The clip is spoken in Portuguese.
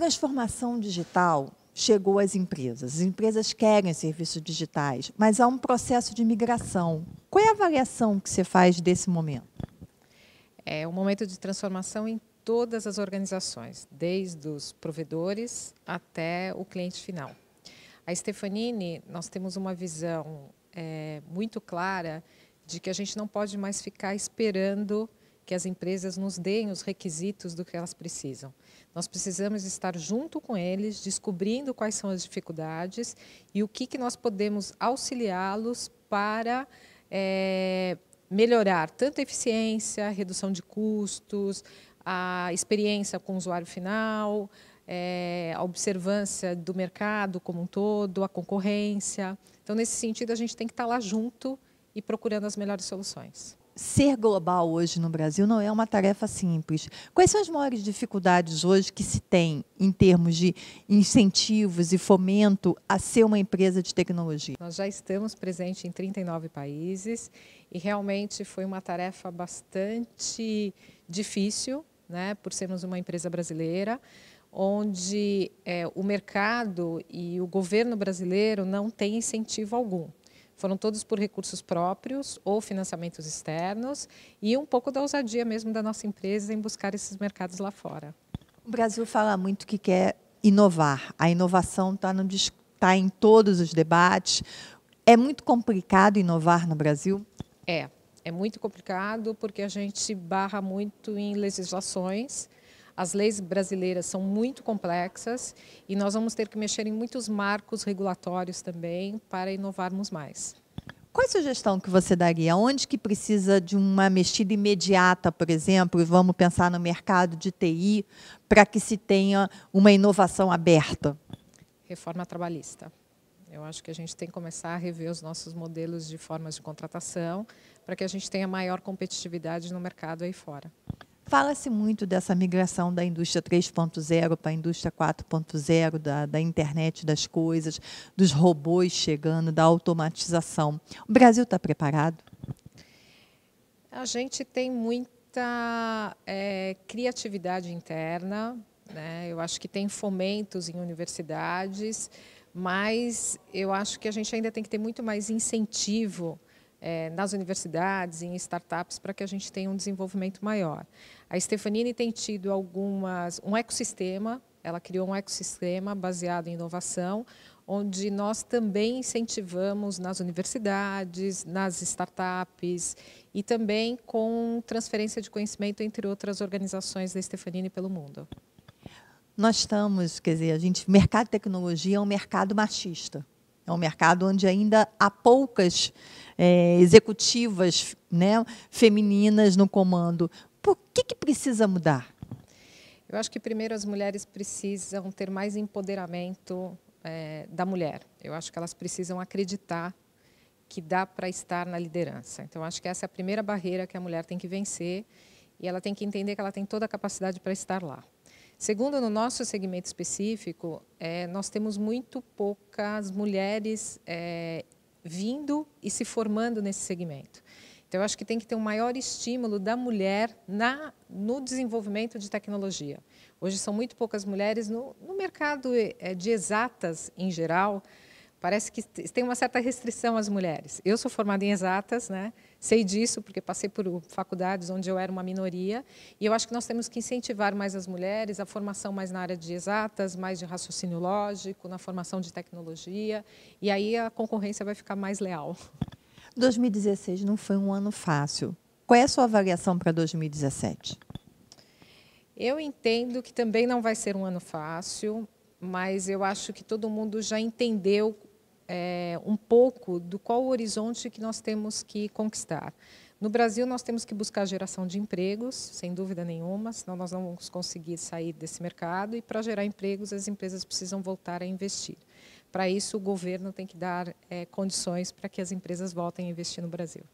transformação digital chegou às empresas. As empresas querem serviços digitais, mas há um processo de migração. Qual é a avaliação que você faz desse momento? É um momento de transformação em todas as organizações, desde os provedores até o cliente final. A Stefanini, nós temos uma visão é, muito clara de que a gente não pode mais ficar esperando que as empresas nos deem os requisitos do que elas precisam. Nós precisamos estar junto com eles, descobrindo quais são as dificuldades e o que, que nós podemos auxiliá-los para é, melhorar tanto a eficiência, a redução de custos, a experiência com o usuário final, é, a observância do mercado como um todo, a concorrência. Então, nesse sentido, a gente tem que estar lá junto e procurando as melhores soluções ser global hoje no Brasil não é uma tarefa simples. Quais são as maiores dificuldades hoje que se tem em termos de incentivos e fomento a ser uma empresa de tecnologia? Nós já estamos presentes em 39 países e realmente foi uma tarefa bastante difícil, né, por sermos uma empresa brasileira, onde é, o mercado e o governo brasileiro não têm incentivo algum. Foram todos por recursos próprios ou financiamentos externos e um pouco da ousadia mesmo da nossa empresa em buscar esses mercados lá fora. O Brasil fala muito que quer inovar. A inovação está tá em todos os debates. É muito complicado inovar no Brasil? É, é muito complicado porque a gente barra muito em legislações as leis brasileiras são muito complexas e nós vamos ter que mexer em muitos marcos regulatórios também para inovarmos mais. Qual a sugestão que você daria? Onde que precisa de uma mexida imediata, por exemplo, e vamos pensar no mercado de TI, para que se tenha uma inovação aberta? Reforma trabalhista. Eu acho que a gente tem que começar a rever os nossos modelos de formas de contratação para que a gente tenha maior competitividade no mercado aí fora. Fala-se muito dessa migração da indústria 3.0 para a indústria 4.0, da, da internet das coisas, dos robôs chegando, da automatização. O Brasil está preparado? A gente tem muita é, criatividade interna, né? eu acho que tem fomentos em universidades, mas eu acho que a gente ainda tem que ter muito mais incentivo é, nas universidades, em startups, para que a gente tenha um desenvolvimento maior. A Stefanini tem tido algumas um ecossistema, ela criou um ecossistema baseado em inovação, onde nós também incentivamos nas universidades, nas startups e também com transferência de conhecimento entre outras organizações da Stefanini pelo mundo. Nós estamos, quer dizer, a gente, mercado de tecnologia é um mercado machista. É um mercado onde ainda há poucas é, executivas né, femininas no comando. Por que, que precisa mudar? Eu acho que primeiro as mulheres precisam ter mais empoderamento é, da mulher. Eu acho que elas precisam acreditar que dá para estar na liderança. Então, acho que essa é a primeira barreira que a mulher tem que vencer e ela tem que entender que ela tem toda a capacidade para estar lá. Segundo, no nosso segmento específico, é, nós temos muito poucas mulheres é, vindo e se formando nesse segmento. Então, eu acho que tem que ter um maior estímulo da mulher na, no desenvolvimento de tecnologia. Hoje são muito poucas mulheres no, no mercado é, de exatas em geral. Parece que tem uma certa restrição às mulheres. Eu sou formada em exatas, né? sei disso porque passei por faculdades onde eu era uma minoria e eu acho que nós temos que incentivar mais as mulheres a formação mais na área de exatas, mais de raciocínio lógico, na formação de tecnologia e aí a concorrência vai ficar mais leal. 2016 não foi um ano fácil. Qual é a sua avaliação para 2017? Eu entendo que também não vai ser um ano fácil, mas eu acho que todo mundo já entendeu é, um pouco do qual o horizonte que nós temos que conquistar. No Brasil, nós temos que buscar geração de empregos, sem dúvida nenhuma, senão nós não vamos conseguir sair desse mercado. E para gerar empregos, as empresas precisam voltar a investir. Para isso, o governo tem que dar é, condições para que as empresas voltem a investir no Brasil.